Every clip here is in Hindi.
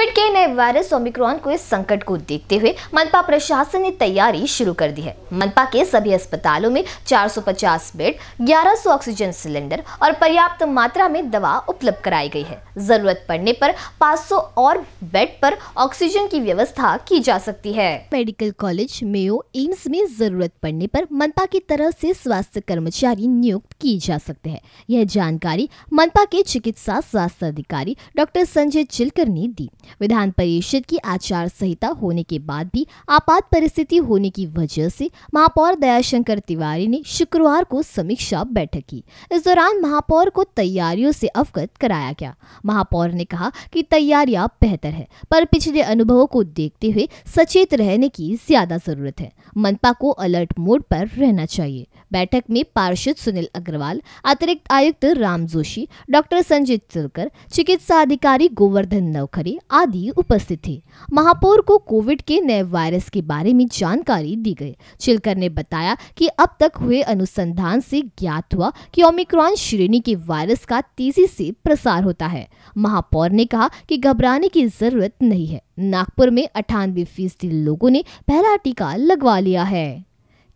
कोविड के नए वायरस ओमिक्रॉन को इस संकट को देखते हुए मनपा प्रशासन ने तैयारी शुरू कर दी है मनपा के सभी अस्पतालों में 450 बेड 1100 ऑक्सीजन सिलेंडर और पर्याप्त मात्रा में दवा उपलब्ध कराई गई है जरूरत पड़ने पर 500 और बेड पर ऑक्सीजन की व्यवस्था की जा सकती है मेडिकल कॉलेज मेयो एम्स में जरूरत पड़ने पर मनपा की तरफ से स्वास्थ्य कर्मचारी नियुक्त किए जा सकते हैं यह जानकारी मनपा के चिकित्सा स्वास्थ्य अधिकारी डॉक्टर संजय चिलकर ने दी विधान परिषद की आचार संहिता होने के बाद भी आपात परिस्थिति होने की वजह से महापौर दयाशंकर तिवारी ने शुक्रवार को समीक्षा बैठक की इस दौरान महापौर को तैयारियों से अवगत कराया गया महापौर ने कहा कि तैयारियां बेहतर है पर पिछले अनुभवों को देखते हुए सचेत रहने की ज्यादा जरूरत है मनपा को अलर्ट मोड पर रहना चाहिए बैठक में पार्षद सुनील अग्रवाल अतिरिक्त आयुक्त राम जोशी डॉक्टर संजय तिलकर चिकित्सा अधिकारी गोवर्धन नवखरे आदि उपस्थित थे महापौर को कोविड के नए वायरस के बारे में जानकारी दी गई चिलकर ने बताया कि अब तक हुए अनुसंधान से ज्ञात हुआ कि ओमिक्रॉन श्रेणी के वायरस का तेजी से प्रसार होता है महापौर ने कहा कि घबराने की जरूरत नहीं है नागपुर में अठानवे फीसदी लोगों ने पहला टीका लगवा लिया है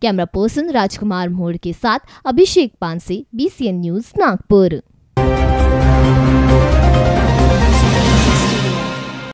कैमरा पर्सन राजकुमार मोड़ के साथ अभिषेक पानसे बी न्यूज नागपुर